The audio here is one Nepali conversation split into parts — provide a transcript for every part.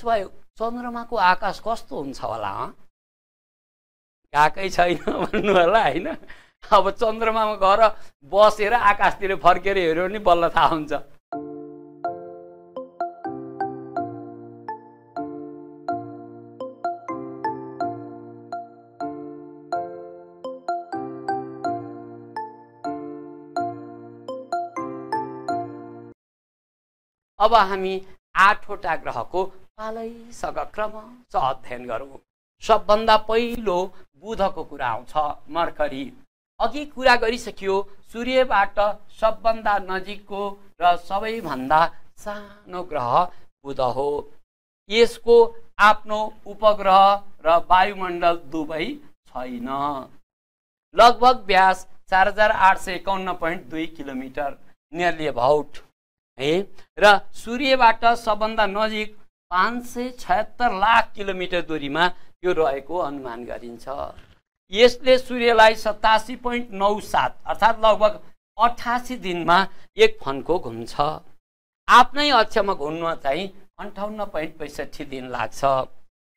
त्यसो भए चन्द्रमाको आकाश कस्तो हुन्छ होला गएकै छैन भन्नु होला होइन अब चन्द्रमामा गएर बसेर आकाशतिर फर्केर हेऱ्यो भने बल्ल थाहा हुन्छ अब हामी आठवटा ग्रहको पालैसँग क्रम अध्ययन गरौँ सबभन्दा पहिलो बुधको कुरा आउँछ मर्करी अघि कुरा गरिसकियो सूर्यबाट सबभन्दा नजिकको र सबैभन्दा सानो ग्रह बुध हो यसको आफ्नो उपग्रह र वायुमण्डल दुवै छैन लगभग व्यास चार हजार आठ सय एकाउन्न पोइन्ट दुई किलोमिटर नियरली अबाउट है र सूर्यबाट सबभन्दा नजिक पाँच सय छत्तर लाख किलोमिटर दूरीमा यो रहेको अनुमान गरिन्छ यसले सूर्यलाई सतासी पोइन्ट नौ सात अर्थात् लगभग अठासी दिनमा एक फन्को घुम्छ आफ्नै अक्षमा घुम्न चाहिँ अन्ठाउन्न पोइन्ट पैँसठी दिन लाग्छ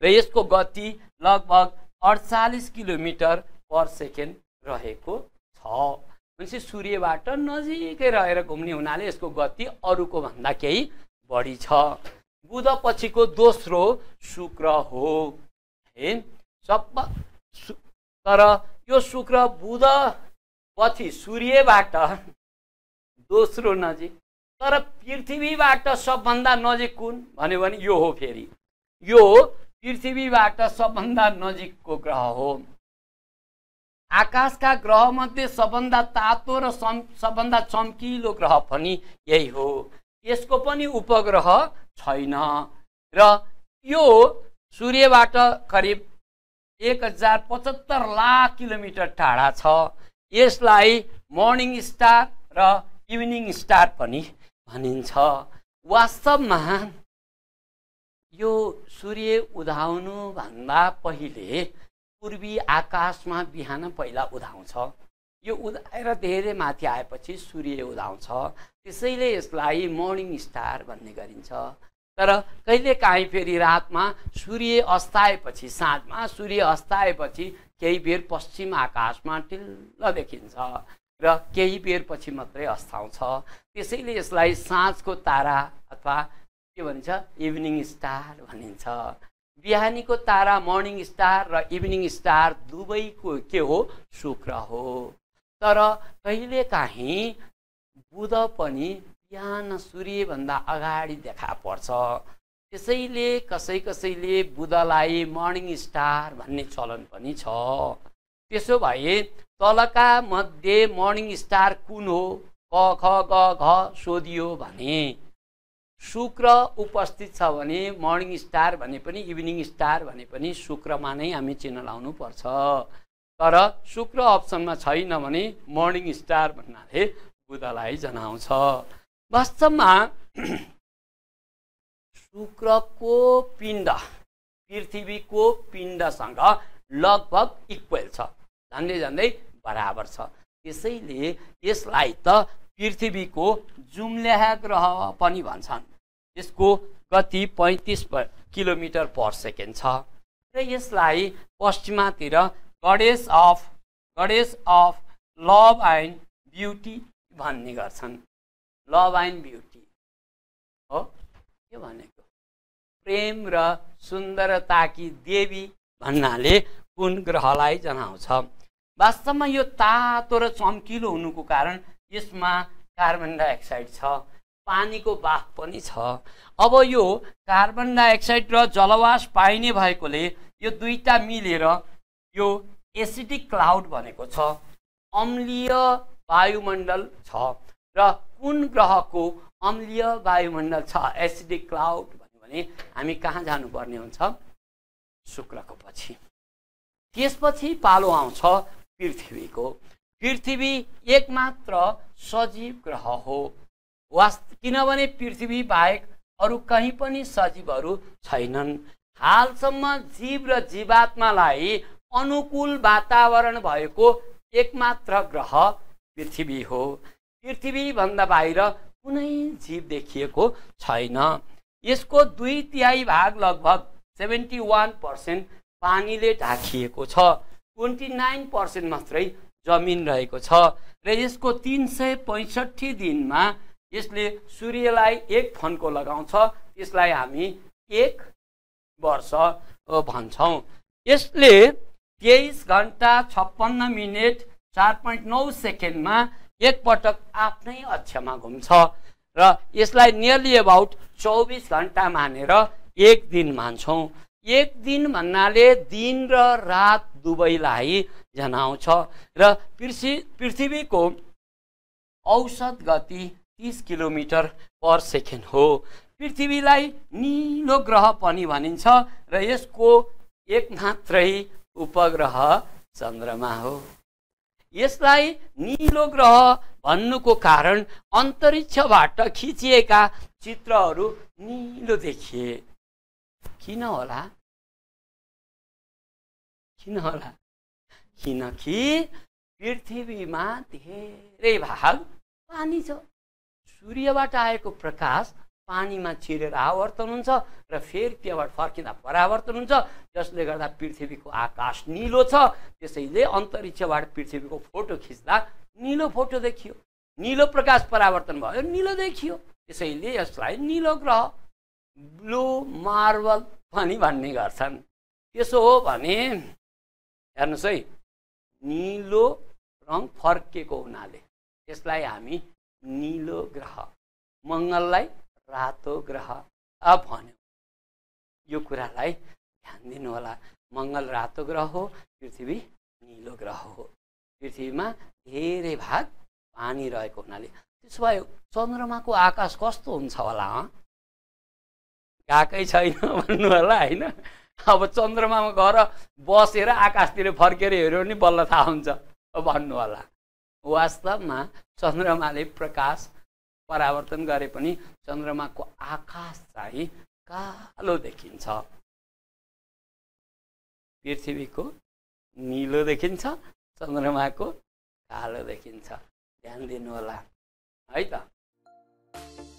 र यसको गति लगभग अडचालिस किलोमिटर पर सेकेन्ड रहेको छ भनेपछि सूर्यबाट नजिकै रहेर घुम्ने हुनाले यसको गति अरूको भन्दा केही बढी छ बुध पछिको दोस्रो शुक्र हो है सब तर यो शुक्र बुध पछि सूर्यबाट दोस्रो नजिक तर पृथ्वीबाट सबभन्दा नजिक कुन भन्यो भने यो हो फेरि यो पृथ्वीबाट सबभन्दा नजिकको ग्रह हो आकाशका ग्रहमध्ये सबभन्दा तातो र सबभन्दा चम्किलो ग्रह पनि यही हो यसको पनि उपग्रह छैन र यो सूर्यबाट करिब एक हजार पचहत्तर लाख किलोमिटर टाढा छ यसलाई मर्निङ स्टार र इभिनिङ स्टार पनि भनिन्छ वास्तवमा यो सूर्य उदाउनुभन्दा पहिले पूर्वी आकाशमा बिहान पहिला उदाउँछ यो उदाएर धेरै माथि आएपछि सूर्य उदाउँछ त्यसैले यसलाई मर्निङ स्टार भन्ने गरिन्छ तर कहिलेकाहीँ फेरि रातमा सूर्य अस्ताएपछि साँझमा सूर्य अस्ताएपछि केही बेर पश्चिम आकाशमा टिल्ल देखिन्छ र केही बेर पछि मात्रै अस्ताउँछ त्यसैले यसलाई साँझको तारा अथवा के भनिन्छ इभिनिङ स्टार भनिन्छ बिहानीको तारा मर्निङ स्टार र इभिनिङ स्टार दुवैको के हो शुक्र हो तर कहिलेकाहीँ बुध पनि बिहान सूर्यभन्दा अगाडि देखा पर्छ त्यसैले कसै कसैले बुधलाई मर्निङ स्टार भन्ने चलन पनि छ त्यसो भए तलका मध्ये मर्निङ स्टार कुन हो क ख ग घ सोधियो भने शुक्र उपस्थित छ भने मर्निङ स्टार भने पनि इभिनिङ स्टार भने पनि शुक्रमा नै हामी चिन्ह पर्छ तर शुक्र अप्सनमा छैन भने मर्निङ स्टार भन्नाले बुधलाई जनाउँछ वास्तवमा शुक्रको पिण्ड पृथ्वीको पिण्डसँग लगभग इक्वेल छ झन्डै झन्डै बराबर छ त्यसैले यसलाई त पृथ्वीको जुम्ल्या ग्रह पनि भन्छन् यसको गति पैँतिस किलोमिटर पर सेकेन्ड छ र यसलाई पश्चिमातिर goddess of goddess of love and beauty भन्ने गर्छन् लभ एन्ड ब्युटी हो के भनेको प्रेम र सुन्दरताकी देवी भन्नाले कुन ग्रहलाई जनाउँछ वास्तवमा यो तातो र चम्किलो हुनुको कारण यसमा कार्बन डाइअक्साइड छ पानीको बाफ पनि छ अब यो कार्बन डाइअक्साइड र जलवास पाइने भएकोले यो दुईवटा मिलेर यो एसिडिक क्लाउड भनेको छ अम्लीय वायुमण्डल छ र कुन ग्रहको अम्लीय वायुमण्डल छ एसिडिक क्लाउड भन्यो भने हामी कहाँ जानुपर्ने हुन्छ शुक्रको पछि त्यसपछि पालो आउँछ पृथ्वीको पृथ्वी एकमात्र सजीव ग्रह हो वास्त किनभने पृथ्वी बाहेक अरू कहीँ पनि सजीवहरू छैनन् हालसम्म जीव र जीवात्मालाई अनुकूल वातावरण भएको एकमात्र ग्रह पृथ्वी हो पृथ्वीभन्दा बाहिर कुनै जीव देखिएको छैन यसको दुई तिहाई भाग लगभग सेभेन्टी वान पर्सेन्ट पानीले ढाकिएको छ ट्वेन्टी नाइन पर्सेन्ट मात्रै जमिन रहेको छ र यसको तिन सय पैँसठी दिनमा यसले सूर्यलाई एक फन्को लगाउँछ यसलाई हामी एक वर्ष भन्छौँ यसले तेइस घन्टा छप्पन्न मिनट चार पोइन्ट नौ सेकेन्डमा एकपटक आफ्नै अक्षमा घुम्छ र यसलाई नियरली अबाउट चौबिस घन्टा मानेर एक दिन मान्छौँ एक दिन भन्नाले दिन र रात दुवैलाई जनाउँछ र पृथ्वी पृथ्वीको औसत गति तिस किलोमिटर पर सेकेन्ड हो पृथ्वीलाई निलो ग्रह पनि भनिन्छ र यसको एक मात्रै उपग्रह चन्द्रमा हो यसलाई निलो ग्रह भन्नुको कारण अन्तरिक्षबाट खिचिएका चित्रहरू निलो देखिए किन होला किन होला किनकि पृथ्वीमा धेरै भाग पानी छ सूर्यबाट आएको प्रकाश पानीमा छिरेर आवर्तन हुन्छ र फेरि त्यहाँबाट फर्किँदा परावर्तन हुन्छ जसले गर्दा पृथ्वीको आकाश निलो छ त्यसैले अन्तरिक्षबाट पृथ्वीको फोटो खिच्दा निलो फोटो देखियो निलो प्रकाश परावर्तन भयो निलो देखियो त्यसैले यसलाई निलो ग्रह ब्लु मार्बल पनि भन्ने गर्छन् त्यसो हो भने हेर्नुहोस् है निलो रङ फर्केको हुनाले यसलाई हामी निलो ग्रह मङ्गललाई रातो ग्रह भन्यो यो कुरालाई ध्यान दिनुहोला मङ्गल रातो ग्रह हो पृथ्वी निलो ग्रह हो पृथ्वीमा धेरै भाग पानी रहेको हुनाले त्यसो भए चन्द्रमाको आकाश कस्तो हुन्छ होला गएकै छैन भन्नु होला होइन अब चन्द्रमामा गएर बसेर आकाशतिर फर्केर हेऱ्यो भने बल्ल थाहा हुन्छ भन्नु होला वास्तवमा चन्द्रमाले प्रकाश परावर्तन गरे पनि चन्द्रमाको आकाश चाहिँ कालो देखिन्छ पृथ्वीको निलो देखिन्छ चन्द्रमाको कालो देखिन्छ ध्यान दिनुहोला है त